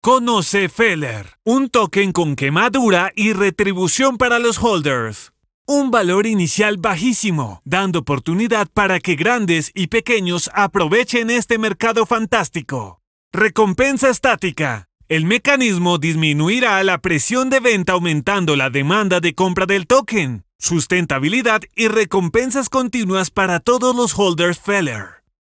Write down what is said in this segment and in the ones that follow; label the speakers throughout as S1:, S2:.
S1: Conoce Feller, un token con quemadura y retribución para los holders. Un valor inicial bajísimo, dando oportunidad para que grandes y pequeños aprovechen este mercado fantástico. Recompensa estática. El mecanismo disminuirá la presión de venta aumentando la demanda de compra del token. Sustentabilidad y recompensas continuas para todos los holders Feller.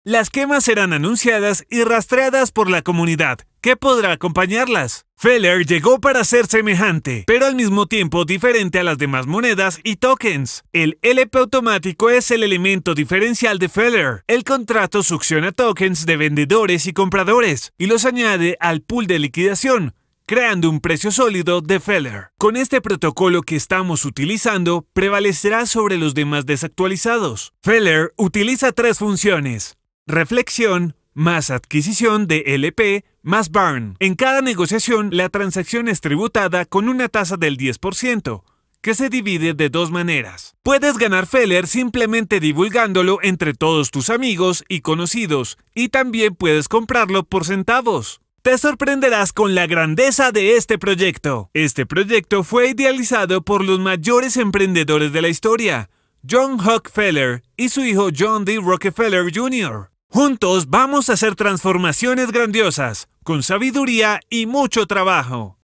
S1: Las quemas serán anunciadas y rastreadas por la comunidad, podrá acompañarlas. Feller llegó para ser semejante, pero al mismo tiempo diferente a las demás monedas y tokens. El LP automático es el elemento diferencial de Feller. El contrato succiona tokens de vendedores y compradores y los añade al pool de liquidación, creando un precio sólido de Feller. Con este protocolo que estamos utilizando, prevalecerá sobre los demás desactualizados. Feller utiliza tres funciones, reflexión, más adquisición de LP, más Barn. En cada negociación, la transacción es tributada con una tasa del 10% que se divide de dos maneras. Puedes ganar Feller simplemente divulgándolo entre todos tus amigos y conocidos, y también puedes comprarlo por centavos. Te sorprenderás con la grandeza de este proyecto. Este proyecto fue idealizado por los mayores emprendedores de la historia, John Huck Feller y su hijo John D. Rockefeller Jr. Juntos vamos a hacer transformaciones grandiosas, con sabiduría y mucho trabajo.